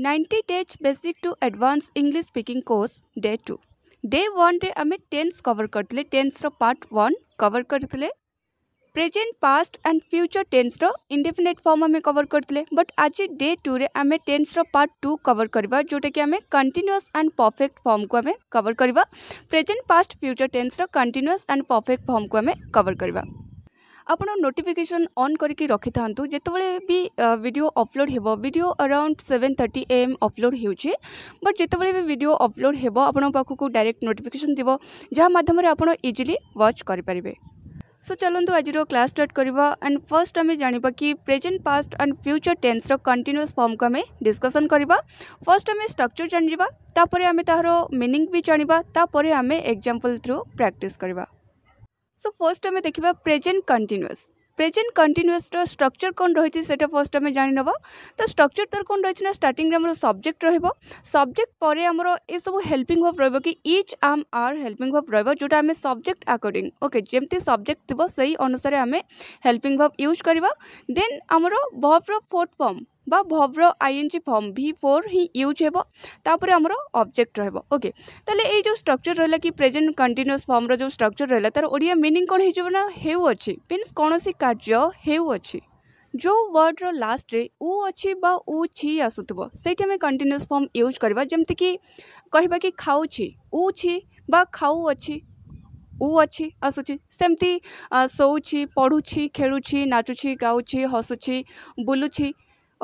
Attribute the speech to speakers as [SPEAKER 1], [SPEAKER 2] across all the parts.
[SPEAKER 1] 90 days basic to advanced english speaking course day 2 day 1 रे tense cover करथिले tense part 1 cover करथिले present past and future tense रो form आम cover करते but आज day two रे आमे टेन्स पार्ट टू कवर करबा जोटा कि आम कंटीन्यूअस एंड परफेक्ट फर्म को आम कवर करवा प्रेजेंट पास्ट फ्यूचर टेन्स रो एंड परफेक्ट फर्म को आमे कवर करबा ଆପଣ ନୋଟିଫିକେସନ୍ ଅନ୍ କରିକି ରଖିଥାନ୍ତୁ ଯେତେବେଳେ ବି ଭିଡ଼ିଓ ଅପଲୋଡ଼ ହେବ video around seven thirty M upload ହେଉଛି ବଟ୍ ଯେତେବେଳେ ବି ଭିଡ଼ିଓ ଅପଲୋଡ଼ ହେବ ଆପଣଙ୍କ ପାଖକୁ ଡାଇରେକ୍ଟ ନୋଟିଫିକେସନ୍ ଥିବ ଯାହା ମାଧ୍ୟମରେ ଆପଣ ଇଜିଲି ୱାଚ୍ କରିପାରିବେ ସୋ ଚାଲନ୍ତୁ ଆଜିର କ୍ଲାସ୍ ଷ୍ଟାର୍ଟ କରିବା ଆଣ୍ଡ ଫର୍ଷ୍ଟ ଆମେ ଜାଣିବା କି ପ୍ରେଜେଣ୍ଟ ପାଷ୍ଟ ଆଣ୍ଡ ଫ୍ୟୁଚର୍ ଟେନ୍ସର କଣ୍ଟିନ୍ୟୁଅସ୍ ଫର୍ମକୁ ଆମେ ଡିସ୍କସନ୍ କରିବା ଫର୍ଷ୍ଟ ଆମେ ଷ୍ଟ୍ରକ୍ଚର୍ ଜାଣିବା ତାପରେ ଆମେ ତାହାର ମିନିଂ ବି ଜାଣିବା ତାପରେ ଆମେ ଏକ୍ଜାମ୍ପଲ୍ ଥ୍ରୁ ପ୍ରାକ୍ଟିସ୍ କରିବା सो फर्स्ट आम देखा प्रेजेन्ट कंटिन्यूस प्रेजेन्ट कंटिन्यूसर स्ट्रक्चर कौन रही है से फर्स्ट आम जाणीनवा तो स्ट्रक्चर तर कौन रही स्टार्टिंग आम सब्जेक्ट रबजेक्ट पर आमर ये सब हेल्पिंग वर्ब रहा कि इच आम आर हेल्पिंग भव रहा जोटा आम सब्जेक्ट आकर्डिंग ओके जमी सब्जेक्ट थी से ही अनुसार आम हेल्पिंग वर्ब यूज करवा देन आमर फोर्थ फर्म বা ভবর আইএনজি ফর্ম ভি ফোর হি ইউজ হব তাপরে আমার অবজেক্ট রহব ওকে তাহলে এই যে স্ট্রকচর রহলা কি প্রেজেন্ট কন্টিনিউস ফর্মর যে স্ট্রকচর রহলা তার ওড়িয়া মিনিং কোণ হয়ে যাব না হেউছি মিন্স কোণী কার্য হেউছি जो वर्डर लास्ट्रे उ अच्छी बा उ छि आसुव से कंटिन्यूस फर्म यूज करवा जमती कि कहवा कि खाऊछि उ छि बा खाऊ अच्छी उ अच्छी आसुची सेमती शोची पढ़ुछि खेलुछि नाचुछि गाउछि हसुछि बुलुछि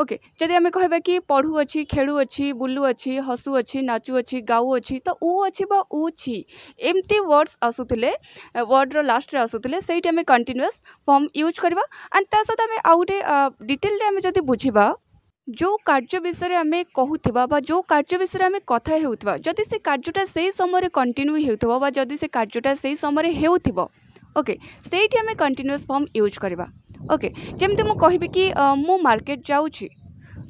[SPEAKER 1] ଓକେ ଯଦି ଆମେ କହିବା କି ପଢ଼ୁ ଅଛି ଖେଳୁ ଅଛି ବୁଲୁ ଅଛି ହସୁ ଅଛି ନାଚୁ ଅଛି ଗାଉ ଅଛି ତ ଉ ଅଛି ବା ଉ ଛି ଏମିତି ୱାର୍ଡ଼ସ୍ ଆସୁଥିଲେ ୱାର୍ଡ଼ର ଲାଷ୍ଟରେ ଆସୁଥିଲେ ସେଇଠି ଆମେ କଣ୍ଟିନ୍ୟୁଅସ୍ ଫର୍ମ ୟୁଜ୍ କରିବା ଆଣ୍ଡ ତା ସହିତ ଆମେ ଆଉ ଗୋଟେ ଡିଟେଲରେ ଆମେ ଯଦି ବୁଝିବା ଯେଉଁ କାର୍ଯ୍ୟ ବିଷୟରେ ଆମେ କହୁଥିବା ବା ଯେଉଁ କାର୍ଯ୍ୟ ବିଷୟରେ ଆମେ କଥା ହେଉଥିବା ଯଦି ସେ କାର୍ଯ୍ୟଟା ସେଇ ସମୟରେ କଣ୍ଟିନ୍ୟୁ ହେଉଥିବ ବା ଯଦି ସେ କାର୍ଯ୍ୟଟା ସେଇ ସମୟରେ ହେଉଥିବ ओके से आम कंटिन्यूस फर्म यूज करवा ओके जमी मुझे कहबि कि मु मार्केट जाऊँ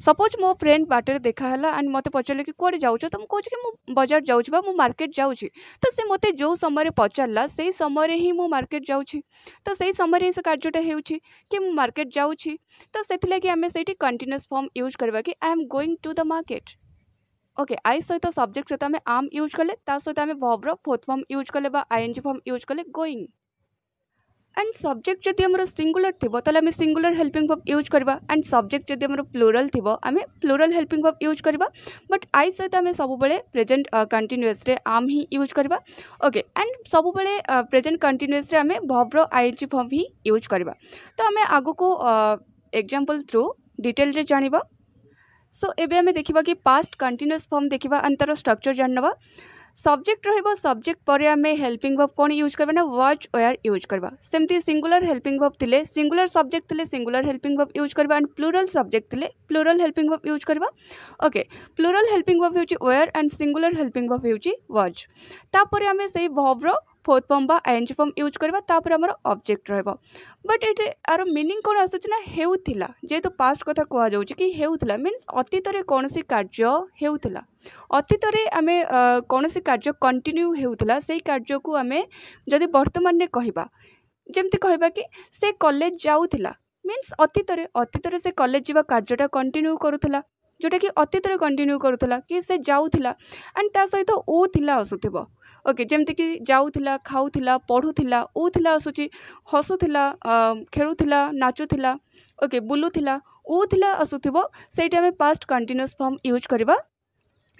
[SPEAKER 1] सपोज मो फ्रेंड बाटे देखाला एंड मत पचारे कि कौन जाऊ तो मुझे कि बजार जाऊँ मु मार्केट जाऊँ तो से मत जो समय पचारा से समय ही मु मार्केट जाऊँ तो से समय ही से कार्यटा हो मार्केट जाऊँ तो से लगे आम से कंटिन्यूस फर्म यूज करवा कि I am going to the market okay I सहित सब्जेक्ट सहित आम यूज कले सहित आम भव्र फोर्थ फर्म यूज कले I N G form use कले गोईंग एंड सब्जेक्ट जदि सिंगुलर थी तेल आम सिंगुलर हेल्पिंग वर्ब यूज करवा एंड सब्जेक्ट जदि आम थी आम प्लूराल हेल्पिंग वर्ब यूज करवा बट आई सहित आम सब प्रेजेंट कंटिन्यूस आम ही यूज करवा ओके एंड सब प्रेजेंट कंटिन्यूस आम भव्र जी फर्म ही यूज करवा तो आम आग को एक्जामपल थ्रू डिटेल जानवा सो एमें आम देखा कि पास्ट कंटिन्यूस फर्म देखा एंड तार स्ट्रक्चर जान नवा सब्जेक्ट रब्जेक्ट पर आम हेल्पिंग भब कौन यूज करवा ना व्वाच ओयार यूज करवा सेमती सिंगुलर हेल्पिंग भब थे सिंगुलर सब्जेक्ट थे सिंगुलर हेल्पिंग भब यूज करवा एंड प्लूराल सब्जेक्ट थे प्लूराल हेल्पिंग भब यूज करवा ओके प्लूराल हेल्पिंग भब हूँ were and singular helping verb हूँ व्वाच तापर आम से भब्र ফোর্থ ফর্ম বা আইএনজি ফর্ম ইউজ করা তাপরে আমার অবজেক্ট রহব বট এটি আর মিনিং কোণ আসুচি না হেউলা যেহেতু পাস্ট কথা কুযাচ্ছে কি হেউলা মিন্স অতীতরে কোণী কার্য হেউলা অতীতরে আমি কোণী কার্য কন্টিনিউ হেউলা সেই কার্যকু আমি যদি বর্তমানে কহবা যেমি কহবা কি সে কলেজ যাওয়া মিন্স অতীতরে অতীতরে সে কলেজ যা কার্যটা কন্টিনিউ করুলা ଯେଉଁଟାକି ଅତୀତରେ କଣ୍ଟିନ୍ୟୁ କରୁଥିଲା କି ସେ ଯାଉଥିଲା ଆଣ୍ଡ ତା ସହିତ ଓ ଥିଲା ଆସୁଥିବ ଓକେ ଯେମିତିକି ଯାଉଥିଲା ଖାଉଥିଲା ପଢ଼ୁଥିଲା ଓ ଥିଲା ଆସୁଛି ହସୁଥିଲା ଖେଳୁଥିଲା ନାଚୁଥିଲା ଓକେ ବୁଲୁଥିଲା ଓ ଥିଲା ଆସୁଥିବ ସେଇଠି ଆମେ ପାଷ୍ଟ କଣ୍ଟିନ୍ୟୁଅସ୍ ଫର୍ମ ୟୁଜ୍ କରିବା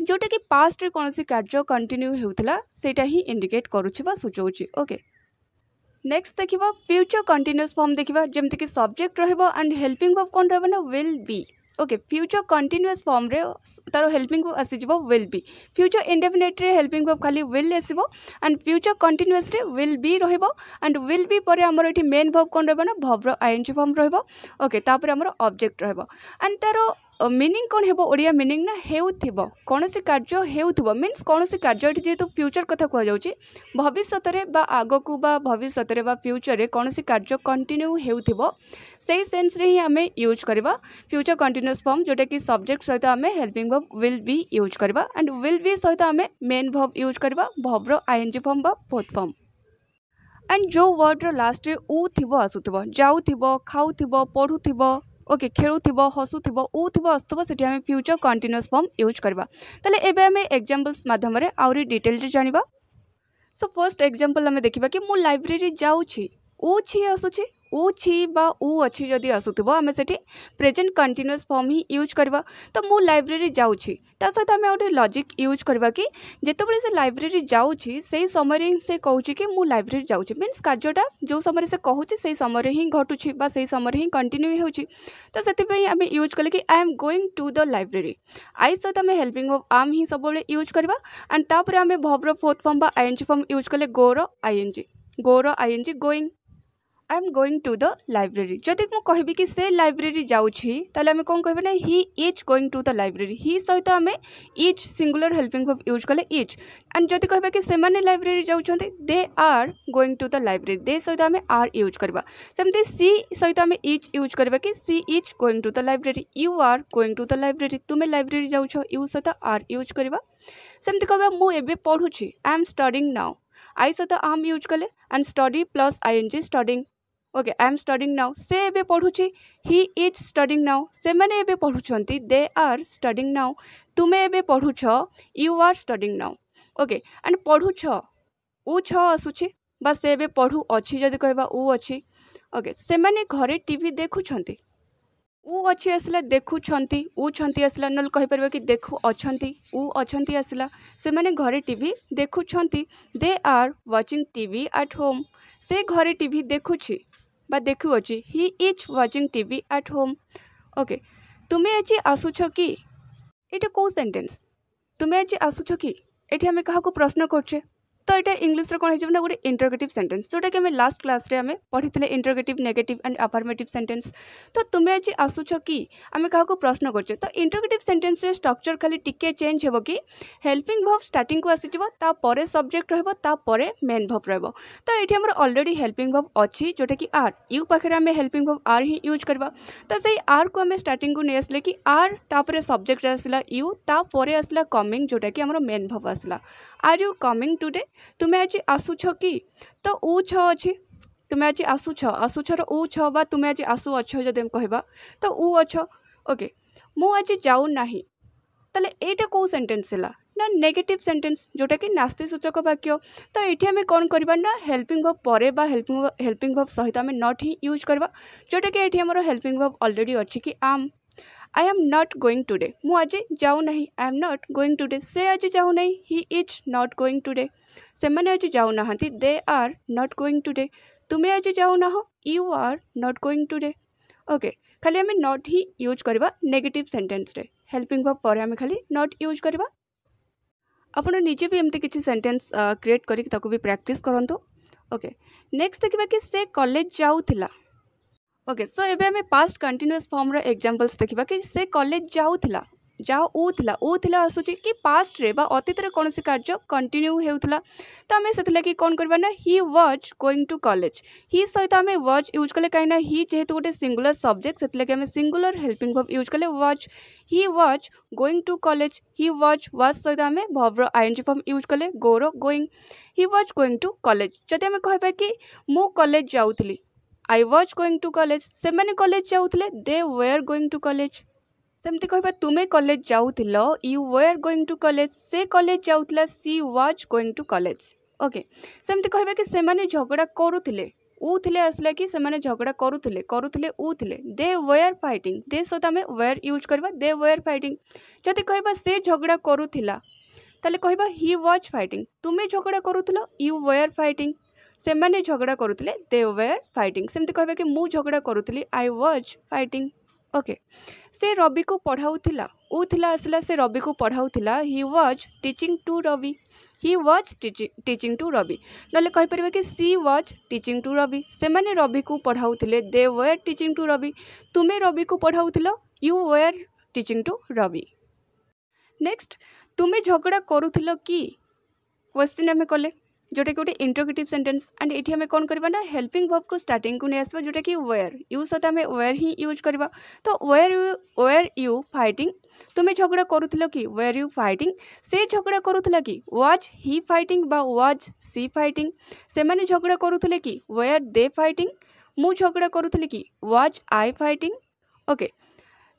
[SPEAKER 1] ଯେଉଁଟାକି ପାଷ୍ଟରେ କୌଣସି କାର୍ଯ୍ୟ କଣ୍ଟିନ୍ୟୁ ହେଉଥିଲା ସେଇଟା ହିଁ ଇଣ୍ଡିକେଟ୍ କରୁଛି ବା ସୂଚାଉଛି ଓକେ ନେକ୍ସଟ ଦେଖିବା ଫ୍ୟୁଚର କଣ୍ଟିନ୍ୟୁଅସ୍ ଫର୍ମ ଦେଖିବା ଯେମିତିକି ସବଜେକ୍ଟ ରହିବ ଆଣ୍ଡ ହେଲ୍ପିଂ ଭବ୍ କ'ଣ ରହିବ ନା will be okay future continuous ಫರ್ಮ್ರೆ ତା'ର ହେଲ୍ପିଂ ୱର୍ବ ଆସିଯିବ ୱିଲ୍ ବି ଫ୍ୟୁଚର୍ ଇଣ୍ଡେଫିନେଟ୍ରେ ହେଲ୍ପିଂ ୱର୍ବ ଖାଲି ୱିଲ୍ ଆସିବ ଆଣ୍ଡ ଫ୍ୟୁଚର୍ କଣ୍ଟିନ୍ୟୁସ୍ରେ ୱିଲ୍ ବି ରହିବ ଆଣ୍ଡ ୱିଲ୍ ବି ପରେ ଆମର ଏଠି ମେନ୍ ଭବ୍ କ'ଣ ରହିବ ନା ଭବ୍ର ଆଇଏନ୍ଜି ଫର୍ମ ରହିବ ଓକେ ତାପରେ ଆମର ଅବଜେକ୍ଟ ରହିବ ଆଣ୍ଡ ତା'ର मिनिंग कौन हे ओडिया मिनिंग ना हो कौसी कार्य होन्स कौन कार्य जेहतु फ्यूचर कथ कविष्य आग को भविष्य फ्यूचर में कौन कार्य कंटिन्यू होन्स आम यूज करवा फ्यूचर कंटिन्यूस फर्म जोटा कि सब्जेक्ट सहित आम हेल्पिंग भव विल बी यूज करवा एंड विल बी सहित आम मेन भव यूज करवा भव्र आई एन जी फर्म बोथ फर्म एंड जो वर्ड र लास्ट में उ थ आसु थ जाऊ थ खाऊ थ पढ़ु थ ओके खेलु थिबो हसु थिबो उ थिबो असथिबो सेठी फ्यूचर कंटिन्यूस फर्म यूज करवा तेल एबे आमे मध्यम माध्यम रे डिटेल रे सो फर्स्ट एग्जांपल आमे देखिबा कि मु लाइब्रेरी जाऊँ उ छि आसुची उच्ची जदि आसुव आम से प्रेजेन्ट कंटिन्यूस फर्म ही यूज करवा तो मुझ लाइब्रेरी जाऊँ आम गोटे लजिक यूज करवा कि जितेबाद से लाइब्रेरी जाऊँ समय से कहे कि मुझ लाइब्रेरी जाऊँ मीनस कार्यटा जो समय से कहूँ से समय ही घटू समय ही कंटिन्यू हो तो से आम यूज कले कि I am going to the library I सहित आम हेल्पिंग अफ आम ही सब यूज करवा एंड तापर आम भव्र fourth form I N G form use कले गोर आई एन जी गोर I N G going I am going to the library যদি মু কহিবি কি সে লাইব্রেরি যাচ্ছি তাহলে আমি কোন কহিবা না he is going to the library he সহিত আমি is singular helping verb use কলে ইজ আন্ড যদি কহিবা কি সেমানে লাইব্রেরি যাচ্ছেন they are going to the library they সহিত আমি আর ইউজ করিবা সেমতি সি সহিত আমি ইজ ইউজ করিবা কি she is going to the library you are going to the library তুমি লাইব্রেরি যাচ্ছ ইউ সহিত আর ইউজ করিবা সেমতি কহিবা মু এবে পড়ুছি আই এম স্টডিং নাও आई सहित आम यूज कले and study plus I N G studying okay I am studying now से ए पढ़ुची हि इज स्टडिंग नाउ से मैंने ए पढ़ुं दे आर स्टडिंग नाउ तुम्हें एवं पढ़ु you are studying now okay and पढ़ु उ छ आसुच्छे से ए पढ़ु अच्छी जदि कह उ अच्छी ओके से मैंने घरे टीवी देखुं उ अच्छी आसला देखुं उ छाला ना कहीपर कि देखु अच्छा उ अच्छा आसला से मैंने घरे टीवी देखुं they are watching TV at home से घरे टीवी देखुची ବା ଦେଖୁଅଛି he is watching TV at home okay ତୁମେ ଆଜି ଆସୁଛ କି ଏଇଟା କେଉଁ ସେଣ୍ଟେନ୍ସ ତୁମେ ଆଜି ଆସୁଛ କି ଏଠି ଆମେ କାହାକୁ ପ୍ରଶ୍ନ କରୁଛେ তো এটা ইংলিশে কোণ হয়ে না গোটে ইন্টরগেটিভ সেটেন্স যেটাকি আমি লাস্ট ক্লাসে আমি পড়িলে ইন্টরগেটিভ নেগেটিভ আন্ড আফার্মেটিভ সেটেন্স তো তুমি আজ আসুছ কি আমি কাহকু প্রশ্ন করছে তো ইন্টরগেটিভ সেটেন্সরে স্ট্রকচর খালি টিকে চেঞ্জ হব কি হেল্পিং ভব স্টার্টিং আসিযোগ তাপরে সবজেক্ট রহব তাপরে মেন ভব রহব তো এটি আমার অলরেডি হেল্পিং ভব অছি যেটাকি আর ইউ পাখে আমি হেল্পিং ভব আর হি ইউজ করবা তো সেই আর কু আমি স্টার্টিং কু নিয়ে আসলে কি আর তাপরে সবজেক্ট আসলা ইউ তাপরে আসলা কমিং যেটাকি আমার মেন ভব আসলা আর ইউ কমিং টুডে ତୁମେ ଆଜି ଆସୁଛ କି ତ ଉ ଛ ଅଛି ତୁମେ ଆଜି ଆସୁଛ ଆସୁଛର ଉ ଛ ବା ତୁମେ ଆଜି ଆସୁଅଛ ଯଦି ଆମେ କହିବା ତ ଉ ଅଛ ଓକେ ମୁଁ ଆଜି ଯାଉନାହିଁ ତାହେଲେ ଏଇଟା କେଉଁ ସେଣ୍ଟେନ୍ସ ହେଲା ନା ନେଗେଟିଭ୍ ସେଣ୍ଟେନ୍ସ ଯେଉଁଟାକି ନାସ୍ତିସୂଚକ ବାକ୍ୟ ତ ଏଠି ଆମେ କ'ଣ କରିବା ନା ହେଲ୍ପିଂ ଭବ୍ ପରେ ବା ହେଲ୍ପିଂ ହେଲ୍ପିଂ ଭବ୍ ସହିତ ଆମେ ନଟ୍ ହିଁ ୟୁଜ୍ କରିବା ଯେଉଁଟାକି ଏଠି ଆମର ହେଲ୍ପିଂ ଭବ୍ ଅଲରେଡ଼ି ଅଛି କି am I am not going today ମୁଁ ଆଜି ଯାଉନାହିଁ I am not going today ସେ ଆଜି ଯାଉନାହିଁ he is not going today ସେମାନେ ଆଜି ଯାଉନାହାନ୍ତି they are not going today ତୁମେ ଆଜି ଯାଉନାହ you are not going today okay ଖାଲି ଆମେ ନଟ୍ ହିଁ ୟୁଜ୍ କରିବା ନେଗେଟିଭ୍ ସେଣ୍ଟେନ୍ସରେ ହେଲ୍ପିଂ ଭବ୍ ପରେ ଆମେ ଖାଲି ନଟ୍ ୟୁଜ୍ କରିବା ଆପଣ ନିଜେ ବି ଏମିତି କିଛି ସେଣ୍ଟେନ୍ସ କ୍ରିଏଟ୍ କରିକି ତାକୁ ବି ପ୍ରାକ୍ଟିସ୍ କରନ୍ତୁ ଓକେ ନେକ୍ସଟ ଦେଖିବା କି ସେ କଲେଜ ଯାଉଥିଲା ଓକେ ସୋ ଏବେ ଆମେ ପାଷ୍ଟ କଣ୍ଟିନ୍ୟୁଅସ୍ ଫର୍ମର ଏକ୍ଜାମ୍ପଲ୍ସ ଦେଖିବା କି ସେ କଲେଜ ଯାଉଥିଲା जहाँ ऊला ऊला आसूँ कि पास्ट्रे अतीतर तो कौन से कार्य कंटिन्यू होता तो आम से लगे कौन करवा हि व्वज गोईंग टू कलेज हि सहित आम व्वज यूज कले कहीं हि जेहतु गोटे सिंगुलर सब्जेक्ट से लगे आम सिंगुलर हेल्पिंग भव यूज कले व्वज हि व्वज गोईंग टू कलेज हि व्वज व्वज सहित आम भव्र आईन जी फर्म यूज कले गौर गोईंग हि व्वज गोईंग टू कलेज जदि आम कह कि मुलेज जाऊली I was going to college से कलेज जाऊ they were going to college सेमती कह तुम्हें कलेज जाऊल you were going to college से कलेज जाऊला she was going to college okay सेमती कह कि झगड़ा करुले ऊे आसला कि झगड़ा करुले करुले ऊे दे वेयर फाइटिंग दे सहित आम वेयर यूज करवा दे वेयर फाइटिंग जदि कह से झगड़ा करुला तेल कह हि व्वाज फाइटिंग तुम्हें झगड़ा करुल यू वेयर फाइटिंग से झगड़ा करुले दे वेयर फाइटिंग सेमती कह झगड़ा करुली आई व्वाज फाइटिंग ଓକେ ସେ ରବିକୁ ପଢ଼ାଉଥିଲା ଉ ଥିଲା ଆସିଲା ସେ ରବିକୁ ପଢ଼ାଉଥିଲା he was teaching to Ravi he was teaching to Ravi ନହେଲେ କହିପାରିବା କି she was teaching to Ravi ସେମାନେ ରବିକୁ ପଢ଼ାଉଥିଲେ they were teaching to Ravi ତୁମେ ରବିକୁ ପଢ଼ାଉଥିଲ you were teaching to Ravi next ତୁମେ ଝଗଡ଼ା କରୁଥିଲ କି କ୍ୱେଶ୍ଚିନ୍ ଆମେ କଲେ जोटा कि गोटे इंट्रोगेटिव सेन्टेन्स एंड ये आम कौन करवा हेल्पिंग वर्ब को स्टार्टिंग को नहीं आसवा जोटा कि वेयर यू सहित आम वेयर ही यूज करवा तो were you were you fighting तुम्हें झगड़ा करू कि वेयर यू फाइटिंग से झगड़ा करू कि वाज ही फाइटिंग बा वाज सी फाइटिंग से मैंने झगड़ा करू कि वेयर दे फाइटिंग मु झगड़ा करुली कि वाज आई फाइटिंग ओके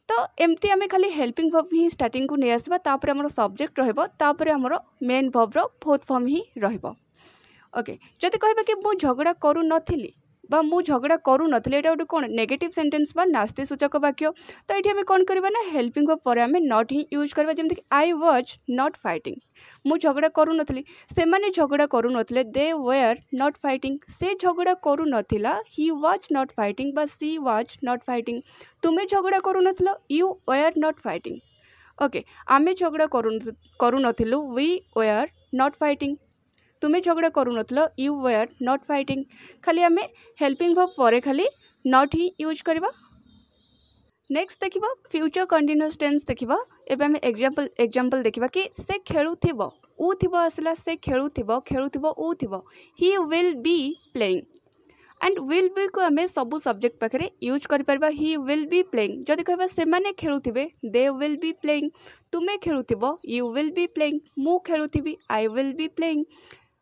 [SPEAKER 1] तो एमती आम खाली हेल्पिंग भव ही स्टार्ट को नहीं आसवा सब्जेक्ट ସବଜେକ୍ଟ ରହିବ ତାପରେ ଆମର ମେନ୍ ଭବ୍ର ଫୋର୍ଥ ଫର୍ମ ଓକେ ଯଦି କହିବା କି ମୁଁ ଝଗଡ଼ା କରୁନଥିଲି বা মু ঝগড়া করুনলে এটা গোটে কোণ নেগেটিভ সেন্টেন্স বা নাস্তিসূচক বাক্য তো এটি আমি কোণ করা না হেল্পিং পরে আমি নট হি ইউজ করা যেমি আই ওয়াজ নট ফাইটিং মু ঝগড়া করুনলি সে ঝগড়া করুনলে দে ওয়ার নট ফাইটিং সে ঝগড়া করুনলা হি ওয়াজ নট ফাইটিং বা সি ওয়াজ নট ফাইটিং তুমি ঝগড়া করুনল you were not fighting okay আমি ঝগড়া করুনলু উই ওয়ার নট ফাইটিং तुम्हें झगड़ा करू नु ओर नट फाइटिंग खाली आम हेल्पिंग भव पर खाली नट ही यूज कर नेक्स्ट देख फ्यूचर कंटिन्यूस टेन्स देख एवं एक्जामपल देखा कि से खेलु ऊ थसला से खेलु खेलु ऊ थी will be playing and will be को आम सब सब्जेक्ट पाखे यूज कर पार हि विल बी प्लेइंग जदि कह से खेलु दे विल बी प्लेइंग तुम्हें खेलु यू विल बी प्लेइंग मु खेलु I will be playing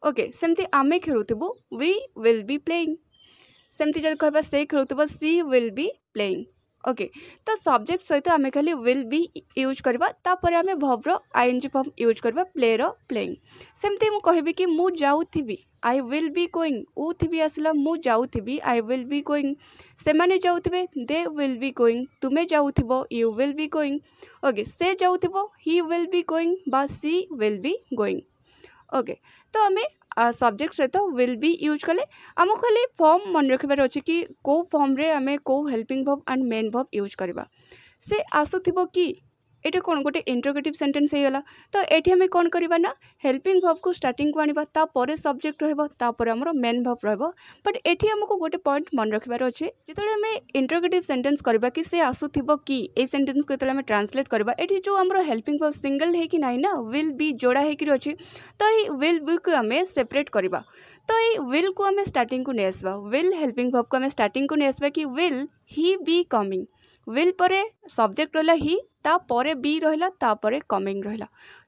[SPEAKER 1] okay ସେମିତି ଆମେ ଖେଳୁଥିବୁ ୱି ୱିଲ୍ ବି ପ୍ଲେଇଂ ସେମିତି ଯଦି କହିବା ସେ ଖେଳୁଥିବ she will be playing okay ତ ସବଜେକ୍ଟ ସହିତ ଆମେ ଖାଲି ୱିଲ୍ ବି ୟୁଜ୍ କରିବା ତାପରେ ଆମେ ଭବ୍ର I N G form use କରିବା ପ୍ଲେର ପ୍ଲେଇଂ ସେମିତି ମୁଁ କହିବି କି ମୁଁ ଯାଉଥିବି ଆଇ ୱିଲ୍ ବି ଗୋଇଂ ଉ ଥିବି ଆସିଲା ମୁଁ ଯାଉଥିବି ଆଇ ୱିଲ୍ ବି ଗୋଇଂ ସେମାନେ ଯାଉଥିବେ ଦେ ୱିଲ୍ ବି ଗୋଇଂ ତୁମେ ଯାଉଥିବ you will be going okay ସେ ଯାଉଥିବ ହି ୱିଲ୍ ବି ଗୋଇଂ ବା she will be going okay तो आम सब्जेक्ट सहित विल बी यूज कले आम खाली फर्म मन रखबार अच्छे कि कौ फर्म्रे आम कौ हेल्पिंग भव एंड मेन भव यूज करवा से आसुव कि ये कौन गोटे इंट्रोगेटिव सेन्टेन्स होगा तो ये आम कौन करवा ना हेल्पिंग भव को स्टार्टिंग को आनवा सब्जेक्ट रहा मेन भव रट ये आमको गोटे पॉइंट मन रखार अच्छे जितने आम इंट्रोगेटिव सेन्टेन्स करवा कि आसूब कि ये सेन्टेन्स को जितने ट्रांसलेट करवा ये जो आम हेल्पिंग भव सिंगल हो ना ना विल बी जोड़ा होकर अच्छे तो ये विल बी को आम सेपरेट करवा तो ये विल को आम स्टार्ट को नहीं आसवा विल हेल्पिंग भव को आम स्टार्ट को नहीं आसवा कि will he be coming will ପରେ ସବଜେକ୍ଟ ରହିଲା ହି ତାପରେ ବି ରହିଲା ତାପରେ କମିଂ ରହିଲା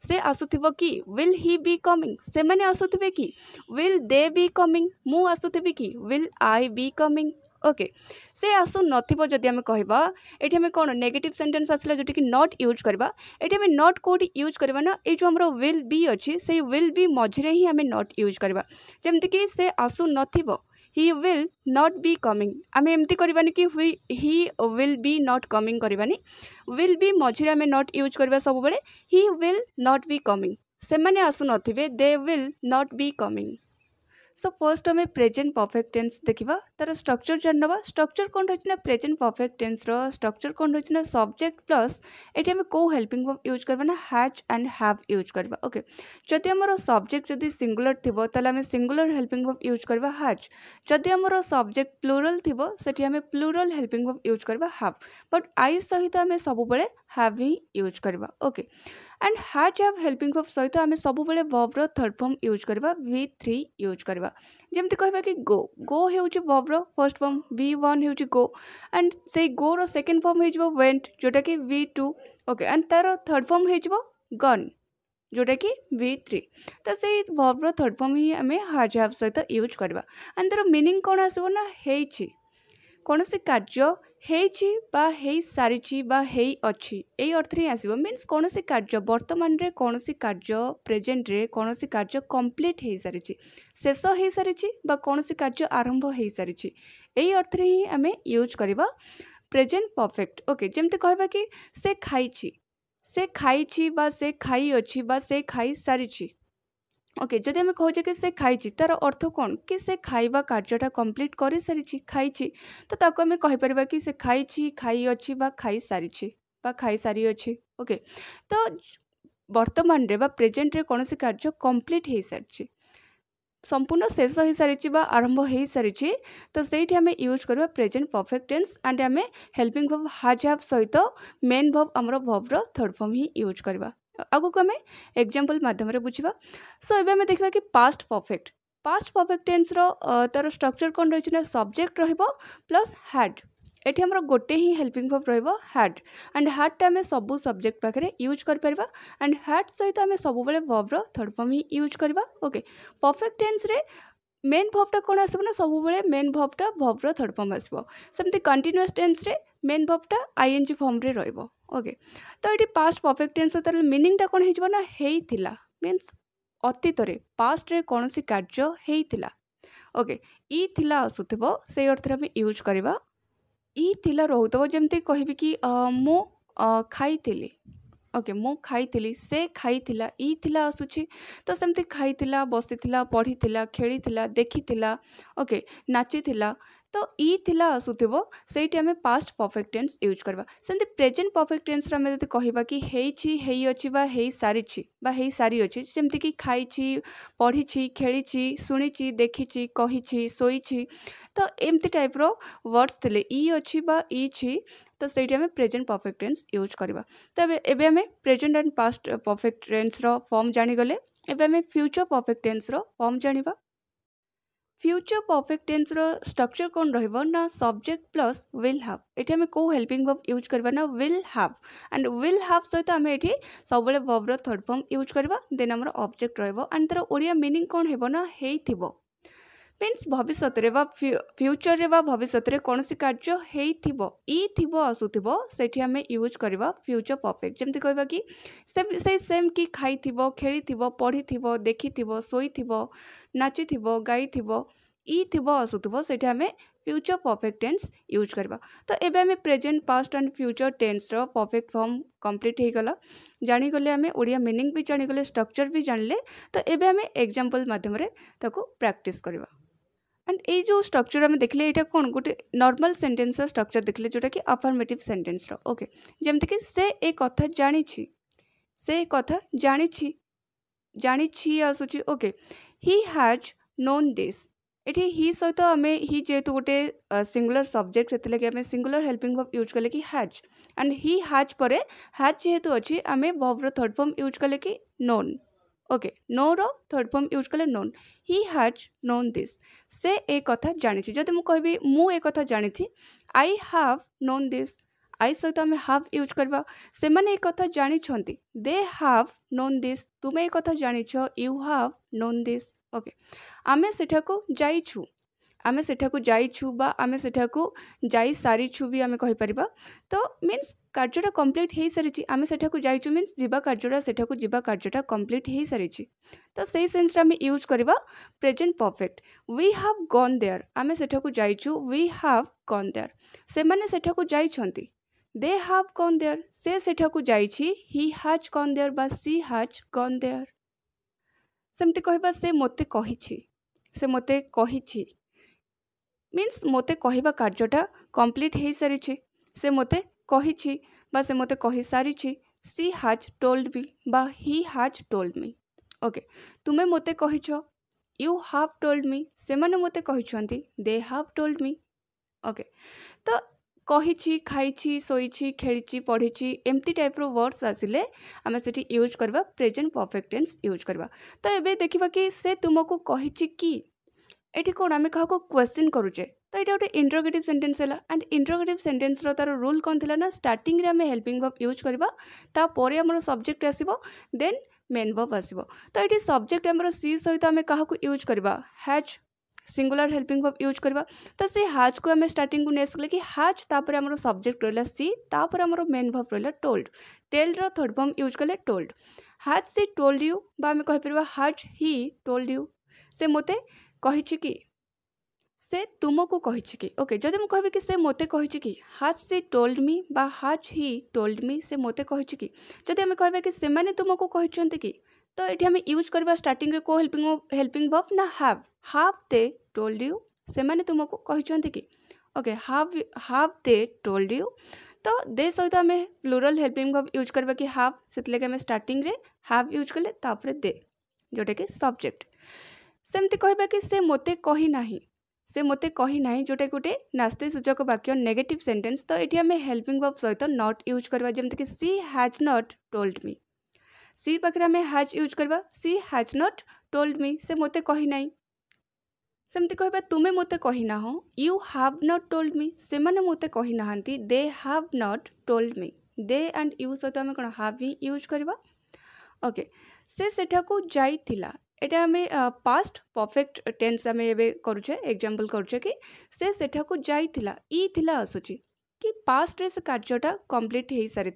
[SPEAKER 1] ସେ ଆସୁଥିବ କି ୱିଲ୍ ହି ବି କମିଂ ସେମାନେ ଆସୁଥିବେ କି ୱିଲ୍ ଦେ ବି କମିଂ ମୁଁ ଆସୁଥିବି କି will I be coming okay ସେ ଆସୁନଥିବ ଯଦି ଆମେ କହିବା ଏଠି ଆମେ କ'ଣ ନେଗେଟିଭ୍ ସେଣ୍ଟେନ୍ସ ଆସିଲା ଯେଉଁଠିକି ନଟ୍ ୟୁଜ୍ କରିବା ଏଠି ଆମେ ନଟ୍ କେଉଁଠି ୟୁଜ୍ କରିବା ନା ଏଇ ଯେଉଁ ଆମର ୱିଲ୍ ବି ଅଛି ସେଇ ୱିଲ୍ ବି ମଝିରେ ହିଁ ଆମେ ନଟ୍ ୟୁଜ୍ କରିବା ଯେମିତିକି ସେ ଆସୁନଥିବ he will not be coming ଆମେ ଏମିତି କରିବାନି କି he will be not coming କରିବାନି ୱିଲ୍ ବି ମଝିରେ ଆମେ ନଟ୍ ୟୁଜ୍ କରିବା ସବୁବେଳେ he will not be coming ସେମାନେ ଆସୁନଥିବେ they will not be coming so first आम प्रेजेन्ट परफेक्ट टेन्स देखा तार स्ट्रक्चर जानिनवा स्ट्रक्चर कौन रही प्रेजेन्ट परफेक्ट टेन्स रक्चर कौन रही है सब्जेक्ट प्लस ये आम कौ हेल्पिंग वर्ब यूज करवा ना हैज एंड हाव यूज करवा ओके जदि आमर सब्जेक्ट जदि सिंगुलर थो ताल सिंगुलर हेल्पिंग वर्ब यूज करवा हैज जदि आमर सब्जेक्ट प्लूराल थी से आम प्लूराल हेल्पिंग वर्ब यूज करवा हाव बट आई सहित आम सब हाव ही यूज करवा okay and has have helping verb सहित आम सब वर्ब्र थर्ड फर्म यूज करवा वि थ्री यूज करवा जमी कह गो गो हूँ वर्ब्र फर्स्ट फर्म वि वन हो गो एंड से गो रेकेंड फर्म हो वेन्ट जोटा कि वि टू ओके एंड तार थर्ड फर्म हो ग जोटा कि वि थ्री तो से वर्ब्र थर्ड फर्म ही आम हाज हाव सहित यूज करवा एंड तार मिनिंग कौन आसबना है କୌଣସି କାର୍ଯ୍ୟ ହେଇଛି ବା ହେଇସାରିଛି ବା ହେଇଅଛି ଏଇ ଅର୍ଥରେ ହିଁ ଆସିବ ମିନ୍ସ କୌଣସି କାର୍ଯ୍ୟ ବର୍ତ୍ତମାନରେ କୌଣସି କାର୍ଯ୍ୟ ପ୍ରେଜେଣ୍ଟରେ କୌଣସି କାର୍ଯ୍ୟ କମ୍ପ୍ଲିଟ୍ ହେଇସାରିଛି ଶେଷ ହେଇସାରିଛି ବା କୌଣସି କାର୍ଯ୍ୟ ଆରମ୍ଭ ହେଇସାରିଛି ଏଇ ଅର୍ଥରେ ହିଁ ଆମେ ୟୁଜ୍ କରିବା ପ୍ରେଜେଣ୍ଟ ପରଫେକ୍ଟ ଓକେ ଯେମିତି କହିବା କି ସେ ଖାଇଛି ସେ ଖାଇଛି ବା ସେ ଖାଇଅଛି ବା ସେ ଖାଇସାରିଛି ଓକେ ଯଦି ଆମେ କହୁଛେ କି ସେ ଖାଇଛି ତା'ର ଅର୍ଥ କ'ଣ କି ସେ ଖାଇବା କାର୍ଯ୍ୟଟା କମ୍ପ୍ଲିଟ୍ କରିସାରିଛି ଖାଇଛି ତ ତାକୁ ଆମେ କହିପାରିବା କି ସେ ଖାଇଛି ଖାଇଅଛି ବା ଖାଇସାରିଛି ବା ଖାଇସାରିଅଛି ଓକେ ତ ବର୍ତ୍ତମାନରେ ବା ପ୍ରେଜେଣ୍ଟରେ କୌଣସି କାର୍ଯ୍ୟ କମ୍ପ୍ଲିଟ୍ ହେଇସାରିଛି ସମ୍ପୂର୍ଣ୍ଣ ଶେଷ ହୋଇସାରିଛି ବା ଆରମ୍ଭ ହୋଇସାରିଛି ତ ସେଇଠି ଆମେ ୟୁଜ୍ କରିବା ପ୍ରେଜେଣ୍ଟ ପରଫେକ୍ଟ ଟେନ୍ସ ଆଣ୍ଡ ଆମେ ହେଲ୍ପିଂ ଭବ୍ ହାଜ୍ ହାବ୍ ସହିତ ମେନ୍ ଭବ୍ ଆମର ଭବ୍ର ଥର୍ଡ଼ ଫର୍ମ ହିଁ ୟୁଜ୍ କରିବା आगे आम एक्जामपल मध्यम बुझा सो so, एवं देखा कि past perfect past perfect tense तार स्ट्रक्चर कौन रही सब्जेक्ट र्लस हाड ये आम गोटे ही हेल्पिंग फर्ब रोह हाड एंड हाडटे आम सब सब्जेक्ट पाखे यूज कर पार एंड हाड सहित आम सब भव्र थर्ड फर्म ही यूज करवा ओके परफेक्ट टेन्सरे मेन भव्टा कौन आसब ना सब मेन भव्टा भव्र थर्ड फर्म आसमती कंटिन्यूस टेन्सरे मेन भव्टा आई एन जी फर्म्रे रहा ଓକେ ତ ଏଠି ପାଷ୍ଟ ପରଫେକ୍ଟ ଟେନ୍ସ ତା'ହେଲେ ମିନିଂଟା କ'ଣ ହେଇଯିବ ନା ହେଇଥିଲା ମିନ୍ସ ଅତୀତରେ ପାଷ୍ଟରେ କୌଣସି କାର୍ଯ୍ୟ ହେଇଥିଲା ଓକେ ଇ ଥିଲା ଆସୁଥିବ ସେଇ ଅର୍ଥରେ ଆମେ ୟୁଜ୍ କରିବା ଇ ଥିଲା ରହୁଥିବ ଯେମିତି କହିବି କି ମୁଁ ଖାଇଥିଲି ଓକେ ମୁଁ ଖାଇଥିଲି ସେ ଖାଇଥିଲା ଇ ଥିଲା ଆସୁଛି ତ ସେମିତି ଖାଇଥିଲା ବସିଥିଲା ପଢ଼ିଥିଲା ଖେଳିଥିଲା ଦେଖିଥିଲା ଓକେ ନାଚିଥିଲା ତ ଇ ଥିଲା ଆସୁଥିବ ସେଇଠି ଆମେ ପାଷ୍ଟ ପରଫେକ୍ଟ ଟେନ୍ସ ୟୁଜ୍ କରିବା ସେମିତି ପ୍ରେଜେଣ୍ଟ ପରଫେକ୍ଟ ଟେନ୍ସରେ ଆମେ ଯଦି କହିବା କି ହେଇଛି ହେଇଅଛି ବା ହେଇସାରିଛି ବା ହେଇସାରିଅଛି ଯେମିତିକି ଖାଇଛି ପଢ଼ିଛି ଖେଳିଛି ଶୁଣିଛି ଦେଖିଛି କହିଛି ଶୋଇଛି ତ ଏମିତି ଟାଇପ୍ର ୱାର୍ଡ଼ସ୍ ଥିଲେ ଇ ଅଛି ବା ଇଛି ତ ସେଇଠି ଆମେ ପ୍ରେଜେଣ୍ଟ ପରଫେକ୍ଟ ଟେନ୍ସ ୟୁଜ୍ କରିବା ତ ଏବେ ଏବେ ଆମେ ପ୍ରେଜେଣ୍ଟ ଆଣ୍ଡ ପାଷ୍ଟ ପରଫେକ୍ଟ ଟେନ୍ସର ଫର୍ମ ଜାଣିଗଲେ ଏବେ ଆମେ ଫ୍ୟୁଚର୍ ପରଫେକ୍ଟ ଟେନ୍ସର ଫର୍ମ ଜାଣିବା फ्यूचर परफेक्ट टेन्सर ଷ୍ଟ୍ରକ୍ଚର୍ କ'ଣ ରହିବ ନା ସବଜେକ୍ଟ ପ୍ଲସ୍ ୱିଲ୍ ହାଭ୍ ଏଠି ଆମେ କେଉଁ ହେଲ୍ପିଂ ଭବ୍ ୟୁଜ୍ କରିବା ନା will have and will have ସହିତ ଆମେ ଏଠି ସବୁବେଳେ ଭବ୍ର ଥର୍ଡ଼ ଫର୍ମ ୟୁଜ୍ କରିବା ଦେନ୍ ଆମର ଅବଜେକ୍ଟ ରହିବ ଆଣ୍ଡ ତା'ର ଓଡ଼ିଆ ମିନିଂ କ'ଣ ହେବ ନା ହେଇଥିବ मीन्स भविष्य फ्यूचर में भविष्य में कौन सी कार्य होसुम यूज करवा फ्यूचर परफेक्ट जमी कह से सेम कि खाई खेली थी पढ़ी थ देखी थी शोथ नाचि थी गाई थी इ थी आसुथ फ्यूचर परफेक्ट टेन्स यूज करवा तो ये आम present past and future tense perfect form complete हो गल जाणीगले आम ओडिया मिनिंग भी जाणीगले स्ट्रक्चर भी जान ले तो ये आम एक्जामपल मध्यम प्राक्ट करवा ଆଣ୍ଡ ଏଇ ଯେଉଁ ଷ୍ଟ୍ରକ୍ଚର ଆମେ ଦେଖିଲେ ଏଇଟା କ'ଣ ଗୋଟେ ନର୍ମାଲ୍ ସେଣ୍ଟେନ୍ସର ଷ୍ଟ୍ରକ୍ଚର ଦେଖିଲେ ଯେଉଁଟାକି ଆଫର୍ମେଟିଭ୍ ସେଣ୍ଟେନ୍ସର ଓକେ ଯେମିତିକି ସେ ଏ କଥା ଜାଣିଛି ସେ କଥା ଜାଣିଛି ଜାଣିଛି ଆସୁଛି okay he has known this ଏଠି ହି ସହିତ ଆମେ ହି ଯେହେତୁ ଗୋଟେ ସିଙ୍ଗୁଲାର ସବଜେକ୍ଟ ସେଥିଲାଗି ଆମେ ସିଙ୍ଗୁଲାର ହେଲ୍ପିଂ ଭବ୍ ୟୁଜ୍ କଲେ କି ହାଜ୍ ଆଣ୍ଡ ହି ହାଜ୍ ପରେ ହାଜ୍ ଯେହେତୁ ଅଛି ଆମେ ଭବ୍ର ଥର୍ଡ଼ ଫର୍ମ ୟୁଜ୍ କଲେ କି ନୋନ୍ ওকে ନୋର ଥର୍ଡ଼ ଫର୍ମ ୟୁଜ୍ କଲେ known he has known this ସେ ଏ କଥା ଜାଣିଛି ଯଦି ମୁଁ କହିବି ମୁଁ ଏ କଥା ଜାଣିଛି I have known this I ସହିତ ଆମେ ହାଭ୍ ୟୁଜ୍ କରିବା ସେମାନେ ଏ କଥା ଜାଣିଛନ୍ତି ଦେ ହାଭ୍ ନୋନ୍ ଦିସ୍ ତୁମେ ଏ କଥା ଜାଣିଛ you have known this okay ଆମେ ସେଠାକୁ ଯାଇଛୁ ଆମେ ସେଠାକୁ ଯାଇଛୁ ବା ଆମେ ସେଠାକୁ ଯାଇସାରିଛୁ ବି ଆମେ କହିପାରିବା ତ ମିନ୍ସ कार्यटा कम्प्लीट हो सारी आम से जाचु मीन जावा कार्यटा से कार्यटा कम्प्लीट हो सारी तो से आम यूज करवा present perfect we have gone there आम से जाचु वी हाव गन देयर से जाती दे हाव गन देयर से जाई ही हाज गन देयर सी हाज गन देयर सेमती कह से मोते कही से मोते कही मीन्स मोते कह कार्यटा कम्प्लीट हो सारी से मोते କହିଛି ବା ସେ ମୋତେ କହିସାରିଛି ସି ହାଜ୍ ଟୋଲ୍ଡ ବି ବା he has told me okay ତୁମେ ମୋତେ କହିଛ ୟୁ ହାଭ୍ ଟୋଲ୍ଡ ମି ସେମାନେ ମୋତେ କହିଛନ୍ତି they have told me okay ତ କହିଛି ଖାଇଛି ଶୋଇଛି ଖେଳିଛି ପଢ଼ିଛି ଏମିତି ଟାଇପ୍ର ୱାର୍ଡ଼ସ୍ ଆସିଲେ ଆମେ ସେଠି ୟୁଜ୍ କରିବା ପ୍ରେଜେଣ୍ଟ ପରଫେକ୍ଟ ଟେନ୍ସ ୟୁଜ୍ କରିବା ତ ଏବେ ଦେଖିବା କି ସେ ତୁମକୁ କହିଛି କି ଏଠି କ'ଣ ଆମେ କାହାକୁ କ୍ୱେଶ୍ଚିନ୍ କରୁଛେ तो यहाँ गोटे इंट्रोगेटिव सेन्टेन्स है एंड इंट्रोगेटिव सेन्टेन्स रो रूल कौन थी ना स्टार्टिंग आम हेल्पिंग वर्ब यूज करापर आम सब्जेक्ट आस मेन वर्ब आसव तो ये सब्जेक्ट आम सी सहित आम क्या यूज करवा हाज सिंगुलर हेल्पिंग वर्ब यूज करवा तो सी हाज को आम स्टार्ट को नहींसगले कि हाज तापर आम सब्जेक्ट रहा सी तापर आम मेन वर्ब रहा टोल्ड टेल्र थर्ड वर्म यूज कले told has she told you बा आम कहपर हाज ही टोल्ड यू से मत कि से तुमको कही कि ओके जदि मुझे कहबी से मत कही कि हाज से टोल्ड मी बा हाज हि टोल्ड मी से मत कही कि जदि आम कह से तुमको कही कि तो ये आम यूज करवा स्टार्टिंग को हेल्पिंग हेल्पिंग वर्ब ना हाव हाव दे टोल्ड यू से तुमको कही कि okay have have they told you तो दे सहित आम प्लूराल हेल्पिंग वर्ब यूज करवा कि हाव से आम स्टार्टिंग रे हाव यूज कले जोटा कि सब्जेक्ट सेमती कह से मत कही से मत कही जोटा गोटे नास्ती सूचक वाक्य नेगेटिव सेन्टेन्स तो ये आम हेल्पिंग बब सहित नट यूज करवा जमीक सी हाज नट टोल्ड मी सी पाखे आम हाज यूज करवा सी हाज नट टोल्ड मी से मत कही ना सेमती कह तुम्हें मत कहीना हो यू हाव नट टोल्ड मी से मत ना they have not told me they and you सहित आम कौन हाव ही यूज करवा ओके से सेठा को जाई थिला यहाँ आम पास्ट परफेक्ट टेन्स आम एचे एक्जामपल करे कि सेठा को जाता इला आसुची कि पास्ट पास्ट्रे से कार्यटा कम्प्लीट हो सारी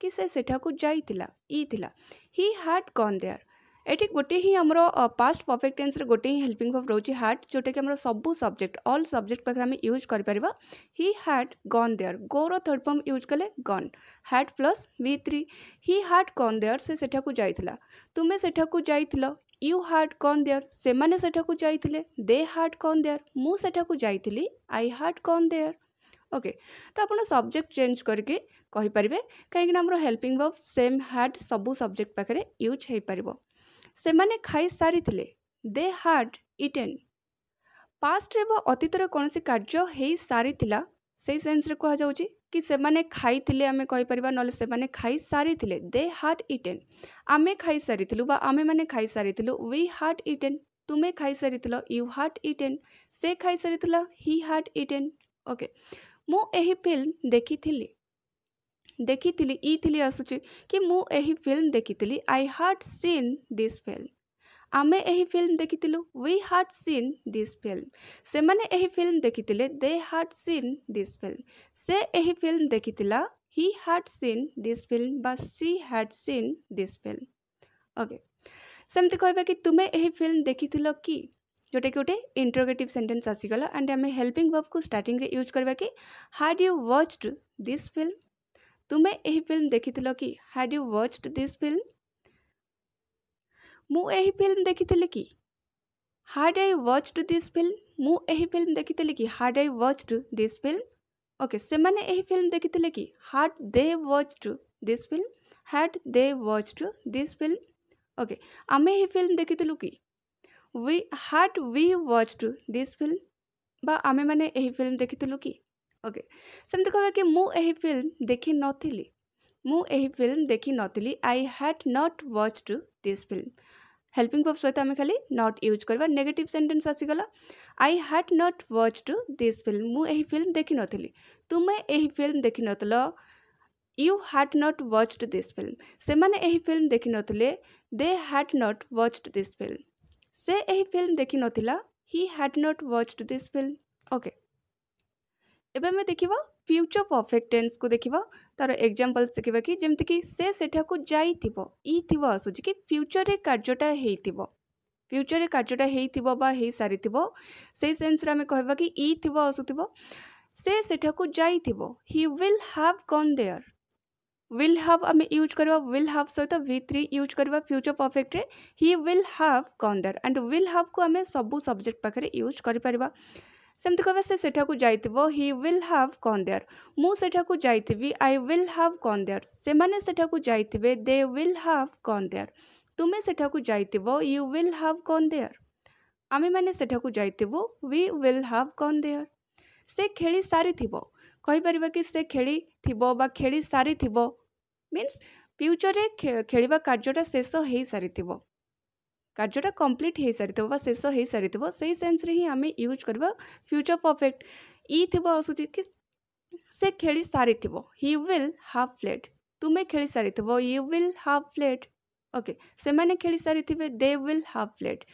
[SPEAKER 1] कि सेठा को जाता इला हि हाट कन् देयर एटी गोटे ही आम पास्ट परफेक्ट टेन्स गोटे ही हेल्पिंग फर्म रोचे हार्ट जोटा कि आम सब सब्जेक्ट अल सब्जेक्ट पाखे आम यूज कर पार हि हाट गन् देयर गो रर्ड फॉर्म यूज कले गन हाट प्लस वि थ्री हि हाट कन् देयर से सेठा को जाता तुम्हें सेठा को जा यू हार्ड कौन देयर से मैंने जाते दे हार्ड कन देयर मुठाक जा I had gone there okay तो आप सब्जेक्ट चेंज करके कहींपरेंगे कहीं हेल्पिंग वर्ब सेम हार्ड सब सब्जेक्ट पाखे यूज हो पार से खाई सारी दे हार्ट इटेन पास्ट्रे अतीतर कौन सी कार्य हो सारी से सेन्स कह जाऊँगी कि से माने खाई आम कहीपर ना खाई सारी दे हाट इटेन आम खाई सारी आम मैंने खाई सारी वि हाट इटेन तुम्हें खाई सारी यू हाट इटेन से खाई सारी हि हाट इटेन ओके मुझे फिल्म देखी थी देखी थी इ कि मुझे फिल्म देखी I had seen this film आमे एही फिल्म देखी we had seen this film से मैंने फिल्म देखी they had seen this film से एही फिल्म देखी हि हाट सीन दिस फिल्म बा she had seen this film okay सेमती कह तुम्हें यह फिल्म देखी कि जोटा कि गोटे इंटरोगेटिव सेन्टेन्स आसीगल एंड आम हेल्पिंग वर्ब को स्टार्टिंग रे यूज करवा कि had you watched this film तुम्हें यह फिल्म देखी कि had you watched this film मुझ फिल्म देखी कि had I watched this film मुझ फिल्म देखी कि had I watched this film okay से मैंने फिल्म देखी कि had they watched this film had they watched this film okay आम यही फिल्म देखी कि had we watched this film बामें मैंने फिल्म देखी कि ओके सेम कह कि फिल्म देखी नी मु फिल्म देखी नी I had not watched this film helping verbs सहित आम खाली नट यूज करवा नेगेटिव सेन्टेन्स आसगला I had not watched this film मुझे फिल्म देखी नी तुम्हें फिल्म देखी न you had not watched this film से फिल्म देखी नी they had not watched this film से फिल्म देखी नी had not watched this film okay एवं देखा फ्यूचर परफेक्ट टेन्स को देख तार एक्जामपल देखा कि जमीक से सेठाक जा थी कि फ्यूचर में कार्यटा हो फ्यूचर में कार्यटा हो सारी थे सेन्स आम कह थी आसुव से सेठाक जा will have come there will have आम यूज करवा विल हाव सहित भि थ्री यूज करवा future perfect he will have come there and will have को आम सब सब्जेक्ट पाखे यूज कर पार्बा सेमती कह से जाइ हि विल हाव कन देयर मुठाक जाइवि आई विल हाव कन देयर से जाइए दे विल हाव कन देयर तुम्हें सेठाक जाइव यू विल हाव कन देयर आम मैंने जाइव वि विल हाव कन देयर से खेली सारी कहींपर कि से खेली थी खेली सारी थी मीनस फ्यूचर में खेल कार्यटा शेष हो सारी कार्यटा कम्प्लीट हो शेष हो सही सेन्स्रे हिं आम यूज कर फ्यूचर परफेक्ट इ थ आसूच से खेली सारी थी हि विल हाफ प्लेट तुम्हें खेली सारी थो विल हाफ प्लेट ओके से मैंने खेली सारी थे they will have played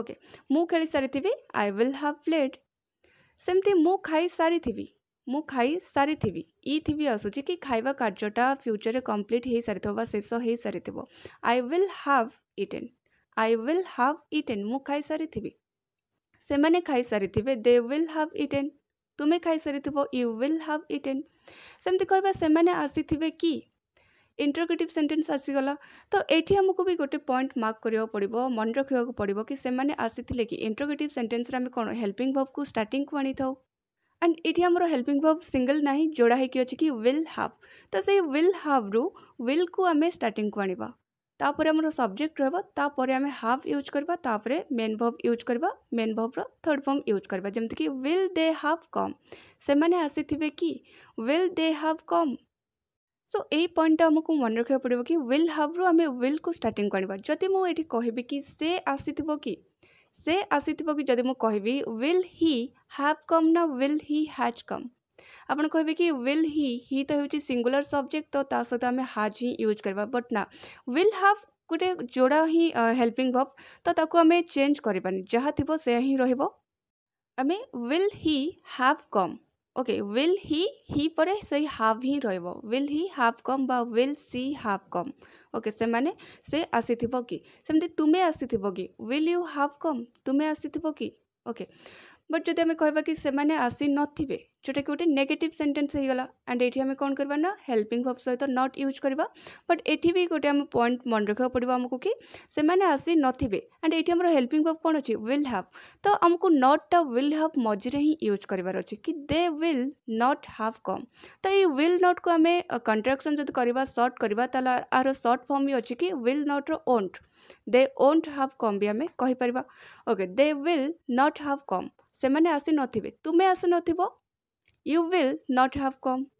[SPEAKER 1] okay मुझे सारी थी आई विल हाफ प्लेट सेमती मु खाई सारी थी मु खाई सारी थी इ थी आसूच कि खावा कार्यटा फ्यूचर में कम्प्लीट हो सारी थोड़ा शेष हो सारी थो I will have eaten I will have eaten ମୁଁ ଖାଇସାରିଥିବି ସେମାନେ ଖାଇସାରିଥିବେ ଦେ ୱିଲ୍ ହାଭ୍ ଇଟେନ୍ ତୁମେ ଖାଇସାରିଥିବ ୟୁ ୱିଲ୍ ହାଭ୍ ଇଟେନ୍ ସେମିତି କହିବା ସେମାନେ ଆସିଥିବେ କି ଇଣ୍ଟରଗେଟିଭ୍ ସେଣ୍ଟେନ୍ସ ଆସିଗଲା ତ ଏଇଠି ଆମକୁ ବି ଗୋଟେ ପଏଣ୍ଟ ମାର୍କ କରିବାକୁ ପଡ଼ିବ ମନେ ରଖିବାକୁ ପଡ଼ିବ କି ସେମାନେ ଆସିଥିଲେ କି ଇଣ୍ଟରଗେଟିଭ୍ ସେଣ୍ଟେନ୍ସରେ ଆମେ କ'ଣ ହେଲ୍ପିଂ ଭବ୍କୁ ଷ୍ଟାର୍ଟିଂକୁ ଆଣିଥାଉ ଆଣ୍ଡ ଏଠି ଆମର ହେଲ୍ପିଂ ଭବ୍ ସିଙ୍ଗଲ୍ ନାହିଁ ଯୋଡ଼ା ହେଇକି ଅଛି କି ୱିଲ୍ ହାଭ୍ ତ ସେଇ ୱିଲ୍ ହାଭ୍ରୁ ୱିଲ୍କୁ ଆମେ ଷ୍ଟାର୍ଟିଂକୁ ଆଣିବା ତାପରେ ଆମର ସବଜେକ୍ଟ ରହିବ ତାପରେ ଆମେ ହାଭ୍ ୟୁଜ୍ କରିବା ତାପରେ ମେନ୍ ଭବ୍ ୟୁଜ୍ କରିବା ମେନ୍ ଭବ୍ର ଥର୍ଡ଼ ଫର୍ମ ୟୁଜ୍ କରିବା ଯେମିତିକି ୱିଲ୍ ଦେ ହାଭ୍ କମ୍ ସେମାନେ ଆସିଥିବେ କି will they have come so ଏଇ ପଏଣ୍ଟଟା ଆମକୁ ମନେ ରଖିବାକୁ ପଡ଼ିବ କି ୱିଲ୍ ହାଭ୍ରୁ ଆମେ ୱିଲ୍କୁ ଷ୍ଟାର୍ଟିଂ କରିବା ଯଦି ମୁଁ ଏଠି କହିବି କି ସେ ଆସିଥିବ କି ସେ ଆସିଥିବ କି ଯଦି ମୁଁ କହିବି ୱିଲ୍ ହି ହାଭ୍ କମ୍ ନା ୱିଲ୍ ହି ହ୍ୟାଜ୍ କମ୍ आपड़ कहे कि विल ही ही तो हूँ सिंगुलर सब्जेक्ट तो सहित आम हाज ही यूज करवा बट ना विल हाव गोटे जोड़ा ही हेल्पिंग वर्ब तो ताको आम चेंज करवानी जहाँ थी will he have come okay will he ही पर हाव ही रोब will he have come will she have come okay से माने से आसी कि सेमती तुम्हें आसी कि विल यू हाव कम तुम्हें आसी कि ओके बट जदि कह कि आसी नए जोटा कि गोटे नेगेटिव सेन्टेन्स होगा एंड ये आम कौन करवा ना हेल्पिंग भब सहित नट यूज करवा बट ये भी गोटे आम पॉइंट मन रखा पड़ो आमको कि से आसी एंड ये आम हेल्पिंग भब कौन अच्छे विल हाव तो आमको नट्टा विल हाव मझे ही यूज करार अच्छे कि दे विल नट हाव कम तो ये विल नट को आम कंट्राक्शन जो करवा सर्ट करवा ताल आर सर्ट फर्म भी अच्छे कि विल नट ओंट दे ओंट हाव कम भी आम कहीपर ओके दे विल नट हाव कम से आसी नुमें तुम्हें आसी you will not have come.